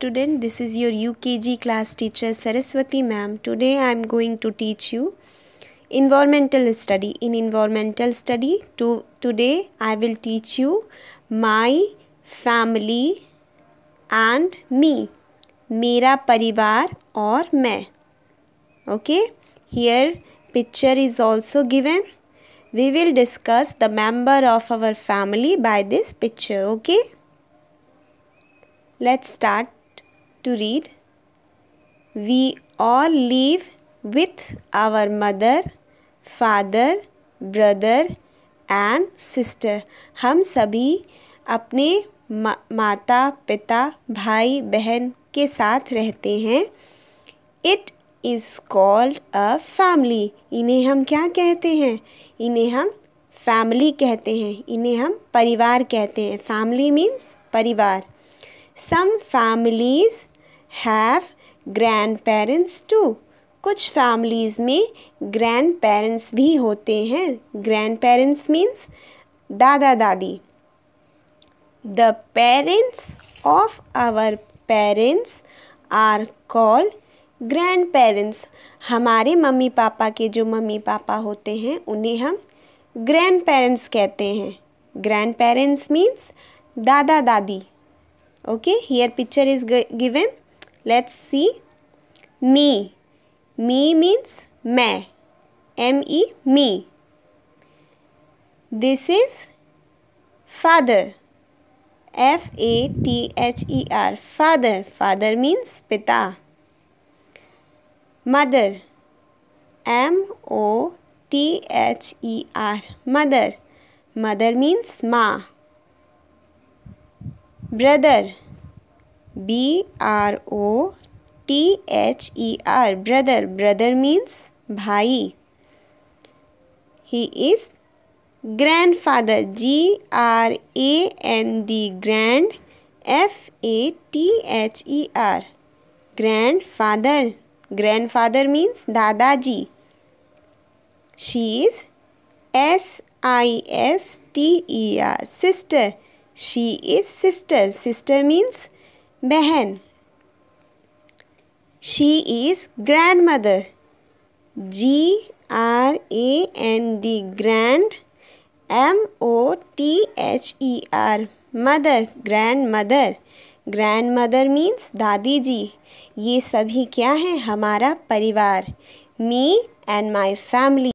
student this is your UKG class teacher Saraswati ma'am today I am going to teach you environmental study in environmental study to, today I will teach you my family and me मेरा parivar aur मैं Okay, here picture is also given we will discuss the member of our family by this picture okay let's start to read. We all live with our mother, father, brother and sister. हम सभी अपने मा, माता पिता भाई बहन के साथ रहते हैं it is called a family इन्हें हम क्या कहते हैं इन्हें हम फैमिली कहते हैं इन्हें हम परिवार कहते हैं फैमिली मीन्स परिवार some families have grandparents too कुछ फैमिलीज़ में ग्रैंड पेरेंट्स भी होते हैं ग्रैंड पेरेंट्स मीन्स दादा दादी the parents of our parents are called grandparents हमारे मम्मी पापा के जो मम्मी पापा होते हैं उन्हें हम ग्रैंड पेरेंट्स कहते हैं ग्रैंड पेरेंट्स मीन्स दादा दादी okay here picture is given Let's see. Me. Me means me. M-E, me. This is father. F-A-T-H-E-R. Father. Father means pita. Mother. M-O-T-H-E-R. Mother. Mother means ma. Brother. B R O T H E R brother brother means भाई he is grandfather G R A N D grand F A T H E R grandfather grandfather means दादाजी she is S I S T E R sister she is sister sister means बहन she is grandmother G R A N D grand M O T H E R mother grand mother grandmother means दादी जी ये सभी क्या हैं हमारा परिवार me and my family